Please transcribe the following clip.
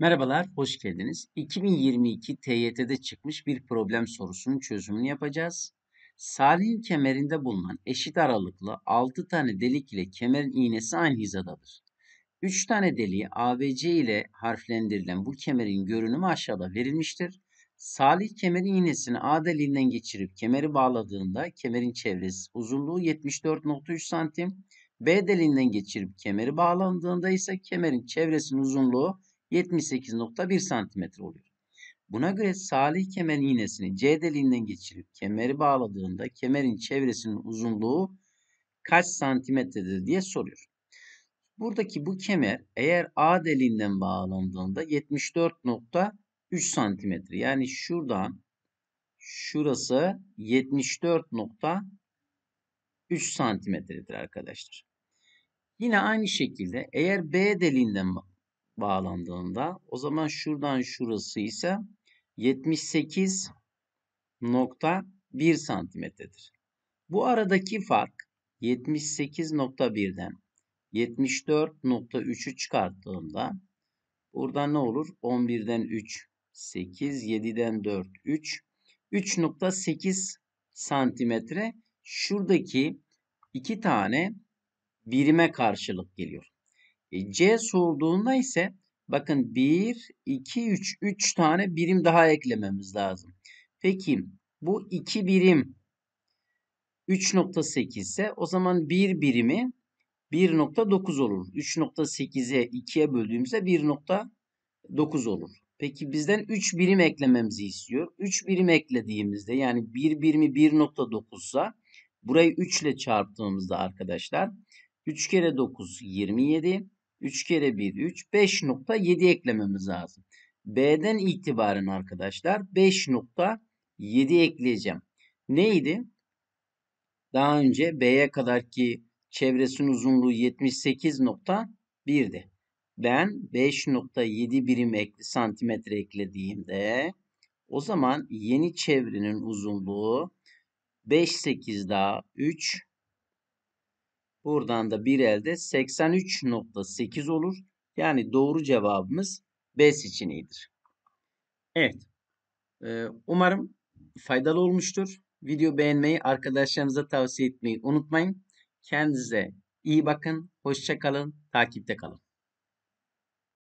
Merhabalar, hoş geldiniz. 2022 TYT'de çıkmış bir problem sorusunun çözümünü yapacağız. Salih'in kemerinde bulunan eşit aralıklı 6 tane delik ile kemerin iğnesi aynı hizadadır. 3 tane deliği ABC ile harflendirilen bu kemerin görünümü aşağıda verilmiştir. Salih kemerin iğnesini A deliğinden geçirip kemeri bağladığında kemerin çevresi uzunluğu 74.3 santim. B deliğinden geçirip kemeri bağlandığında ise kemerin çevresinin uzunluğu 78.1 santimetre oluyor. Buna göre Salih kemer iğnesini C deliğinden geçirip kemeri bağladığında kemerin çevresinin uzunluğu kaç santimetredir diye soruyor. Buradaki bu kemer eğer A deliğinden bağlandığında 74.3 santimetre. Yani şuradan şurası 74.3 santimetredir arkadaşlar. Yine aynı şekilde eğer B deliğinden bağlandığında o zaman şuradan şurası ise 78.1 santimetredir. Bu aradaki fark 78.1'den 74.3'ü çıkarttığımda burada ne olur? 11'den 3 8, 7'den 4 3 3.8 santimetre şuradaki iki tane birime karşılık geliyor. E, C sorduğunda ise bakın 1, 2, 3, 3 tane birim daha eklememiz lazım. Peki bu 2 birim 3.8 ise o zaman 1 birimi 1.9 olur. 3.8'e 2'ye böldüğümüzde 1.9 olur. Peki bizden 3 birim eklememizi istiyor. 3 birim eklediğimizde yani 1 birimi 1.9 ise burayı 3 ile çarptığımızda arkadaşlar 3 kere 9 27 3 kere 1 3 5.7 eklememiz lazım. B'den itibaren arkadaşlar 5.7 ekleyeceğim. Neydi? Daha önce B'ye kadar ki çevresinin uzunluğu 78.1'di. Ben 5.7 birim ekli santimetre eklediğimde o zaman yeni çevrenin uzunluğu 5.8 daha 3 Buradan da 1 elde 83.8 olur. Yani doğru cevabımız B seçeneğidir. Evet. Ee, umarım faydalı olmuştur. Video beğenmeyi, arkadaşlarınıza tavsiye etmeyi unutmayın. Kendinize iyi bakın. Hoşça kalın. Takipte kalın.